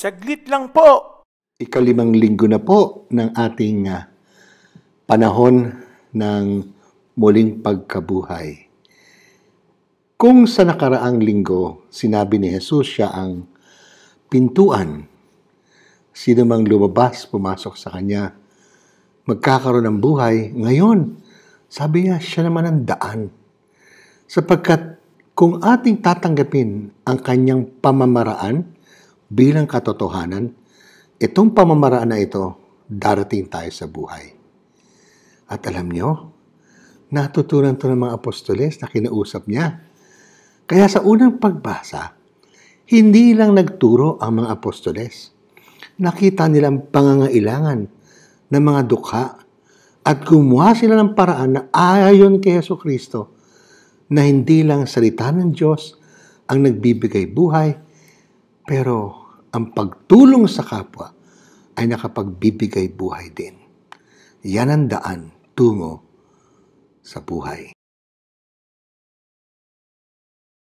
Saglit lang po. Ikalimang linggo na po ng ating ah, panahon ng muling pagkabuhay. Kung sa nakaraang linggo, sinabi ni Jesus siya ang pintuan. Sino mang lumabas, pumasok sa kanya, magkakaroon ng buhay. Ngayon, sabi niya, siya naman ang daan. Sapagkat kung ating tatanggapin ang kanyang pamamaraan, bilang katotohanan, itong pamamaraan na ito, darating tayo sa buhay. At alam nyo, natutunan to ng mga apostoles na kinausap niya. Kaya sa unang pagbasa, hindi lang nagturo ang mga apostoles. Nakita nilang pangangailangan ng mga dukha at gumawa sila ng paraan na ayon kay Yeso Kristo na hindi lang salita ng Diyos ang nagbibigay buhay, pero ang pagtulong sa kapwa ay nakapagbibigay buhay din. Yan ang daan tungo sa buhay.